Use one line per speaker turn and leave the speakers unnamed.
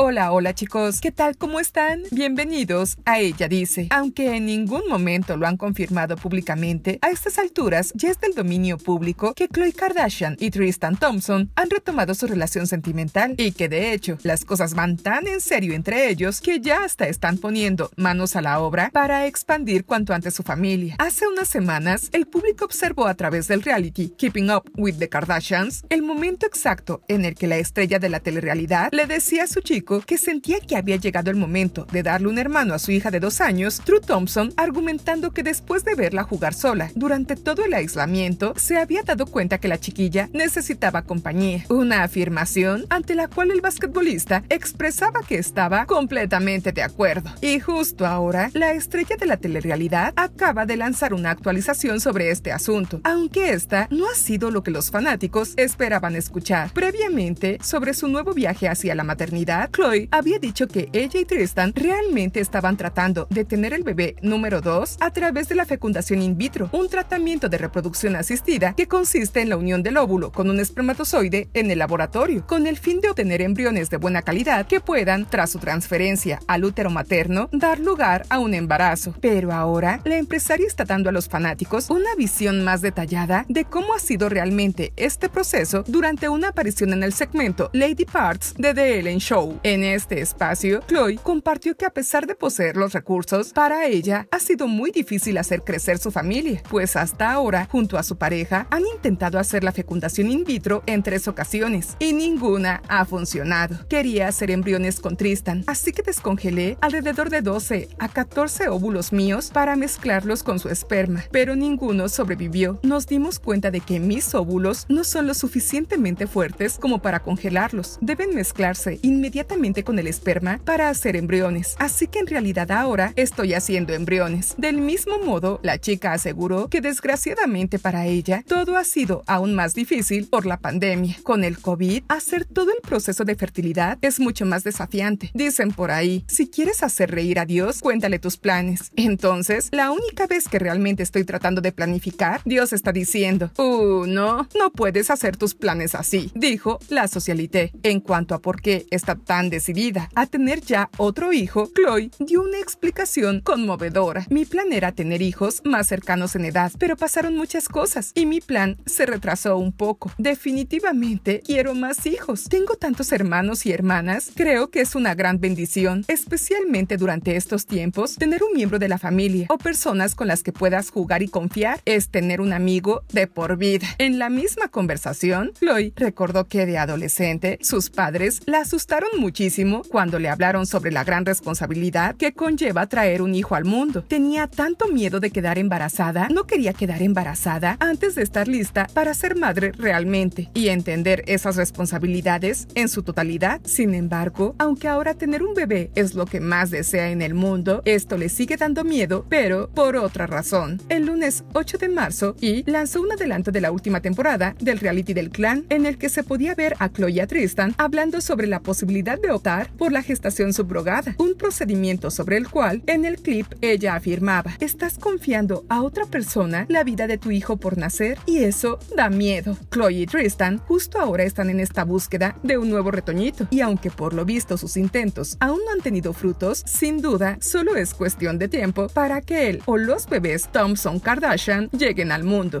Hola, hola chicos, ¿qué tal? ¿Cómo están? Bienvenidos a Ella Dice. Aunque en ningún momento lo han confirmado públicamente, a estas alturas ya es del dominio público que Khloe Kardashian y Tristan Thompson han retomado su relación sentimental y que de hecho las cosas van tan en serio entre ellos que ya hasta están poniendo manos a la obra para expandir cuanto antes su familia. Hace unas semanas, el público observó a través del reality Keeping Up with the Kardashians el momento exacto en el que la estrella de la telerrealidad le decía a su chico que sentía que había llegado el momento de darle un hermano a su hija de dos años, True Thompson, argumentando que después de verla jugar sola durante todo el aislamiento, se había dado cuenta que la chiquilla necesitaba compañía, una afirmación ante la cual el basquetbolista expresaba que estaba completamente de acuerdo. Y justo ahora, la estrella de la telerrealidad acaba de lanzar una actualización sobre este asunto, aunque esta no ha sido lo que los fanáticos esperaban escuchar. Previamente, sobre su nuevo viaje hacia la maternidad, Chloe había dicho que ella y Tristan realmente estaban tratando de tener el bebé número 2 a través de la fecundación in vitro, un tratamiento de reproducción asistida que consiste en la unión del óvulo con un espermatozoide en el laboratorio, con el fin de obtener embriones de buena calidad que puedan, tras su transferencia al útero materno, dar lugar a un embarazo. Pero ahora, la empresaria está dando a los fanáticos una visión más detallada de cómo ha sido realmente este proceso durante una aparición en el segmento Lady Parts de The Ellen Show. En este espacio, Chloe compartió que a pesar de poseer los recursos, para ella ha sido muy difícil hacer crecer su familia, pues hasta ahora, junto a su pareja, han intentado hacer la fecundación in vitro en tres ocasiones y ninguna ha funcionado. Quería hacer embriones con Tristan, así que descongelé alrededor de 12 a 14 óvulos míos para mezclarlos con su esperma, pero ninguno sobrevivió. Nos dimos cuenta de que mis óvulos no son lo suficientemente fuertes como para congelarlos. Deben mezclarse inmediatamente con el esperma para hacer embriones. Así que en realidad ahora estoy haciendo embriones. Del mismo modo, la chica aseguró que desgraciadamente para ella todo ha sido aún más difícil por la pandemia. Con el COVID, hacer todo el proceso de fertilidad es mucho más desafiante. Dicen por ahí, si quieres hacer reír a Dios, cuéntale tus planes. Entonces, la única vez que realmente estoy tratando de planificar, Dios está diciendo, uh, no, no puedes hacer tus planes así, dijo la socialité. En cuanto a por qué está tan decidida a tener ya otro hijo, Chloe dio una explicación conmovedora. Mi plan era tener hijos más cercanos en edad, pero pasaron muchas cosas y mi plan se retrasó un poco. Definitivamente quiero más hijos. Tengo tantos hermanos y hermanas. Creo que es una gran bendición, especialmente durante estos tiempos, tener un miembro de la familia o personas con las que puedas jugar y confiar es tener un amigo de por vida. En la misma conversación, Chloe recordó que de adolescente sus padres la asustaron mucho muchísimo cuando le hablaron sobre la gran responsabilidad que conlleva traer un hijo al mundo. Tenía tanto miedo de quedar embarazada, no quería quedar embarazada antes de estar lista para ser madre realmente y entender esas responsabilidades en su totalidad. Sin embargo, aunque ahora tener un bebé es lo que más desea en el mundo, esto le sigue dando miedo, pero por otra razón. El lunes 8 de marzo, y lanzó un adelanto de la última temporada del reality del clan en el que se podía ver a Chloe y a Tristan hablando sobre la posibilidad de optar por la gestación subrogada, un procedimiento sobre el cual en el clip ella afirmaba, estás confiando a otra persona la vida de tu hijo por nacer y eso da miedo. Chloe y Tristan justo ahora están en esta búsqueda de un nuevo retoñito y aunque por lo visto sus intentos aún no han tenido frutos, sin duda solo es cuestión de tiempo para que él o los bebés Thompson Kardashian lleguen al mundo.